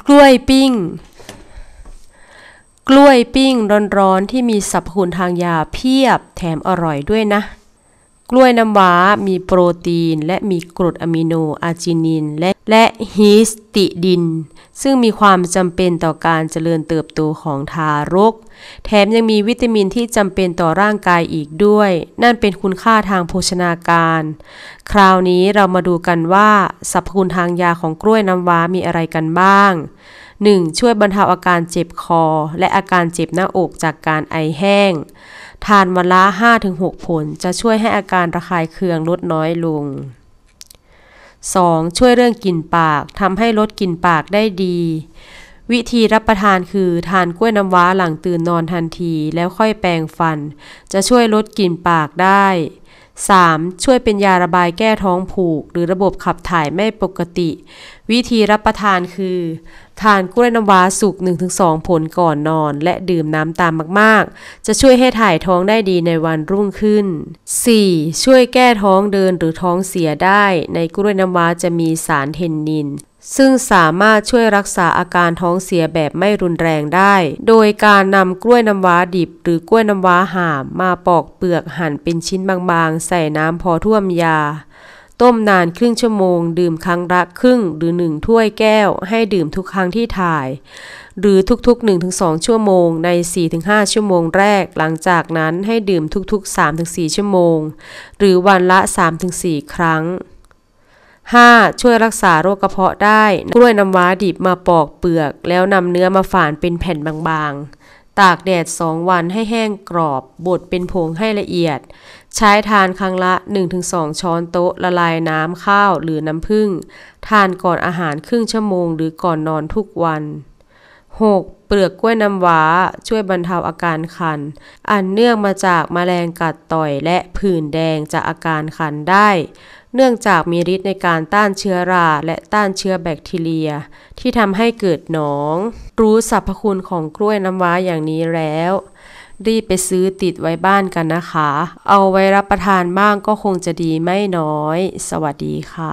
กล้วยปิ้ง กล้วยปิ้งร้อนๆที่มีสรรพคุณทางยาเพียบแถมอร่อยด้วยนะกล้วยน้ำว้ามีโปรตีน และมีกรดอะมิโนอาร์จินินและและฮิสติดิน ซึ่งมีความจำเป็นต่อการเจริญเติบโตของทารก แถมยังมีวิตามินที่จำเป็นต่อร่างกายอีกด้วย นั่นเป็นคุณค่าทางโภชนาการ คราวนี้เรามาดูกันว่า สรรพคุณทางยาของกล้วยน้ำว้ามีอะไรกันบ้าง 1. ช่วยบรรเทาอาการเจ็บคอ และอาการเจ็บหน้าอกจากการไอแห้ง ทานวันละ5-6 ผลจะช่วยให้อาการระคายเคืองลดน้อยลง 2. ช่วยเรื่องกลิ่นปากทำให้ลดกลิ่นปากได้ดี วิธีรับประทานคือทานกล้วยน้ำว้าหลังตื่นนอนทันทีแล้วค่อยแปรงฟัน จะช่วยลดกลิ่นปากได้ 3. ช่วยเป็นยาระบายแก้ท้องผูก หรือระบบขับถ่ายไม่ปกติ วิธีรับประทานคือ ทานกล้วยน้ำว้าสุก 1-2 ผลก่อนนอน และดื่มน้ำตามมากๆ จะช่วยให้ถ่ายท้องได้ดีในวันรุ่งขึ้น 4. ช่วยแก้ท้องเดินหรือท้องเสียได้ ในกล้วยน้ำว้าจะมีสารเทนนินซึ่งสามารถช่วยรักษาอาการท้องเสียแบบไม่รุนแรงได้ โดยการนำกล้วยน้ำว้าดิบ หรือกล้วยน้ำว้าหามมาปอกเปลือกหั่นเป็นชิ้นบาง ๆ ใส่น้ำพอท่วมยา ต้มนานครึ่งชั่วโมงดื่มครั้งละครึ่ง หรือหนึ่งถ้วยแก้ว ให้ดื่มทุกครั้งที่ถ่าย หรือทุก ๆ 1-2 ชั่วโมงใน 4-5 ชั่วโมงแรกหลังจากนั้นให้ดื่มทุกๆ 3-4 ชั่วโมง หรือวันละ 3-4 ครั้ง 5. ช่วยรักษาโรคกระเพาะได้กล้วยน้ำว้าดิบมาปอกเปลือก แล้วนำเนื้อมาฝานเป็นแผ่นบางๆ ตากแดด 2 วันให้แห้งกรอบ บดเป็นผงให้ละเอียด ใช้ทานครั้งละ 1-2 ช้อนโต๊ะละลายน้ำข้าวหรือน้ำผึ้ง ทานก่อนอาหารครึ่งชั่วโมงหรือก่อนนอนทุกวัน 6. เปลือกกล้วยน้ำว้า ช่วยบรรเทาอาการคัน อันเนื่องมาจากมาแมลงกัดต่อยและผื่นแดงจากอาการคันได้เนื่องจากมีฤทธิ์ในการต้านเชื้อราและต้านเชื้อแบคทีเรีย ที่ทำให้เกิดหนอง รู้สรรพคุณของกล้วยน้ำว้าอย่างนี้แล้ว รีบไปซื้อติดไว้บ้านกันนะคะ เอาไว้รับประทานบ้างก็คงจะดีไม่น้อย สวัสดีค่ะ